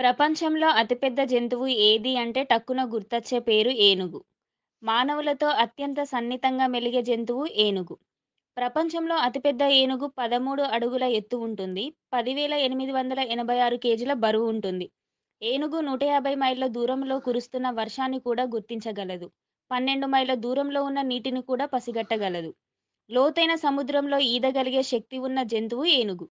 ప్రపంచంలో అతిపెద్ద జంతువు ఏది అంటే టక్కున గుర్తొచ్చే పేరు ఏనుగు మానవులతో అత్యంత సన్నిహితంగా మెలిగే జంతువు ఏనుగు ప్రపంచంలో అతిపెద్ద ఏనుగు పదమూడు అడుగుల ఎత్తు ఉంటుంది పదివేల ఎనిమిది వందల ఎనభై ఆరు కేజీల బరువు ఉంటుంది ఏనుగు నూట యాభై మైళ్ళ దూరంలో కురుస్తున్న వర్షాన్ని కూడా గుర్తించగలదు పన్నెండు మైళ్ళ దూరంలో ఉన్న నీటిని కూడా పసిగట్టగలదు లోతైన సముద్రంలో ఈదగలిగే శక్తి ఉన్న జంతువు ఏనుగు